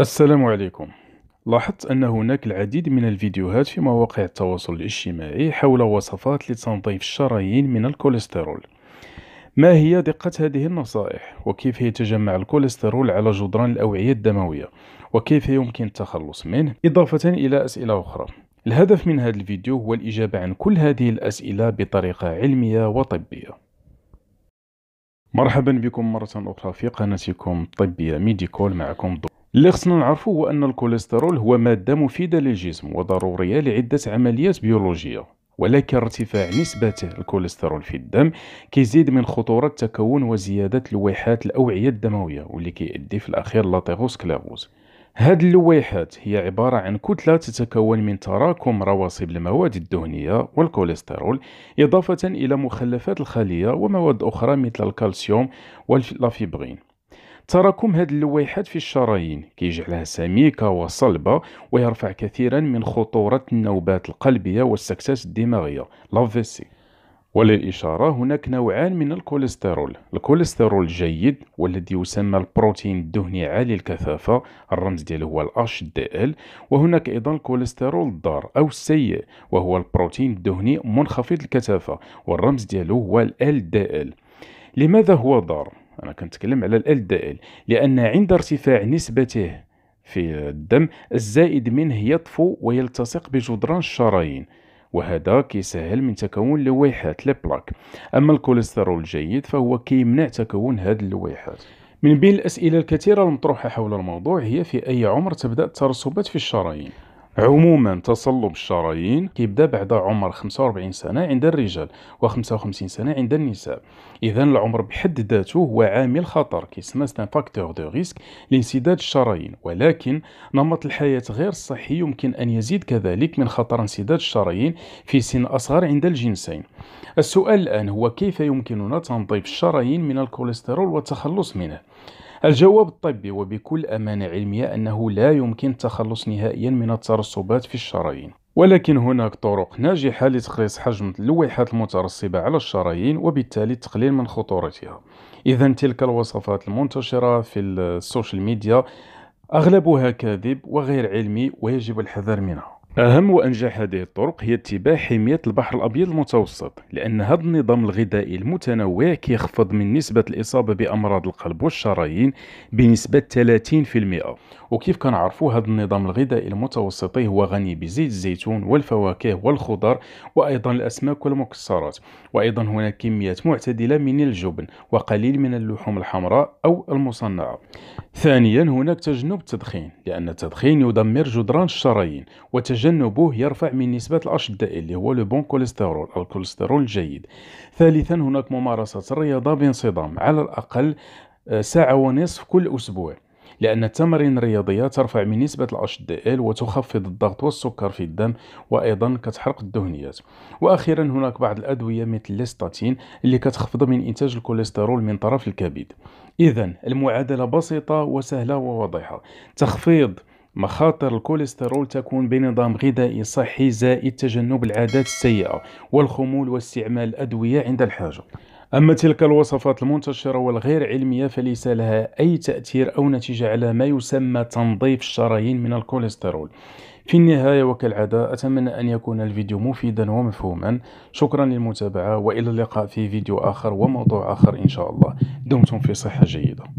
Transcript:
السلام عليكم لاحظت أن هناك العديد من الفيديوهات في مواقع التواصل الاجتماعي حول وصفات لتنظيف الشرايين من الكوليسترول ما هي دقة هذه النصائح؟ وكيف يتجمع الكوليسترول على جدران الأوعية الدموية؟ وكيف يمكن التخلص منه؟ إضافة إلى أسئلة أخرى الهدف من هذا الفيديو هو الإجابة عن كل هذه الأسئلة بطريقة علمية وطبية مرحبا بكم مرة أخرى في قناتكم طبية ميديكول معكم دو. اللي خصنا نعرفه هو أن الكوليسترول هو مادة مفيدة للجسم وضرورية لعدة عمليات بيولوجية ولكن ارتفاع نسبه الكوليسترول في الدم كيزيد من خطورة تكون وزيادة لويحات الأوعية الدموية واللي كيؤدي في الأخير لاتيروسكليروز هاد اللويحات هي عبارة عن كتلة تتكون من تراكم رواسب المواد الدهنية والكوليسترول إضافة إلى مخلفات الخلية ومواد أخرى مثل الكالسيوم والفيبرين تراكم هذه اللويحات في الشرايين كيجعلها سميكة وصلبة ويرفع كثيرا من خطورة النوبات القلبية والسكتات الدماغية لافيسي وللإشارة هناك نوعان من الكوليسترول الكوليسترول الجيد والذي يسمى البروتين الدهني عالي الكثافة الرمز ديالو هو الاش دي ال وهناك أيضا الكوليسترول الضار أو السيء وهو البروتين الدهني منخفض الكثافة والرمز ديالو هو ال ال لماذا هو ضار؟ انا كنتكلم على ال دي ال لان عند ارتفاع نسبته في الدم الزائد منه يطفو ويلتصق بجدران الشرايين وهذا كيسهل من تكون لويحات لي بلاك اما الكوليسترول الجيد فهو كيمنع تكون هذه اللويحات من بين الاسئله الكثيره المطروحه حول الموضوع هي في اي عمر تبدا الترسبات في الشرايين عموما تصلب الشرايين كيبدا بعد عمر 45 سنه عند الرجال و55 سنه عند النساء اذا العمر بحد ذاته هو عامل خطر كيسمى سان فاكتور دو ريسك لانسداد الشرايين ولكن نمط الحياه غير الصحي يمكن ان يزيد كذلك من خطر انسداد الشرايين في سن اصغر عند الجنسين السؤال الان هو كيف يمكننا تنظيف الشرايين من الكوليسترول والتخلص منه الجواب الطبي وبكل أمانة علمية أنه لا يمكن التخلص نهائيا من الترسبات في الشرايين ولكن هناك طرق ناجحة لتقليص حجم اللويحات المترسبة على الشرايين وبالتالي التقليل من خطورتها إذا تلك الوصفات المنتشرة في السوشيال ميديا أغلبها كاذب وغير علمي ويجب الحذر منها أهم وأنجح هذه الطرق هي اتباع حمية البحر الأبيض المتوسط لأن هذا النظام الغذائي المتنوع كيخفض من نسبة الإصابة بأمراض القلب والشرايين بنسبة 30% وكيف عرفوا هذا النظام الغذائي المتوسطي هو غني بزيت الزيتون والفواكه والخضر وأيضا الأسماك والمكسرات وأيضا هناك كميات معتدلة من الجبن وقليل من اللحوم الحمراء أو المصنعة ثانيا هناك تجنب التدخين لأن التدخين يدمر جدران الشرايين وتجنبه يرفع من نسبة الأش الدائل اللي هو لو بون كوليسترول أو الكوليسترول الجيد ثالثا هناك ممارسة الرياضة بانصدام على الأقل آه، ساعة ونصف كل أسبوع لأن التمارين الرياضية ترفع من نسبة الاتش ال وتخفض الضغط والسكر في الدم وأيضا كتحرق الدهنيات وأخيرا هناك بعض الأدوية مثل الاستاتين اللي كتخفض من إنتاج الكوليسترول من طرف الكبد إذا المعادلة بسيطة وسهلة وواضحة تخفيض مخاطر الكوليسترول تكون بنظام غذائي صحي زائد تجنب العادات السيئة والخمول واستعمال الأدوية عند الحاجة أما تلك الوصفات المنتشرة والغير علمية فليس لها أي تأثير أو نتيجة على ما يسمى تنظيف الشرايين من الكوليسترول في النهاية وكالعادة أتمنى أن يكون الفيديو مفيدا ومفهوما شكرا للمتابعة وإلى اللقاء في فيديو آخر وموضوع آخر إن شاء الله دمتم في صحة جيدة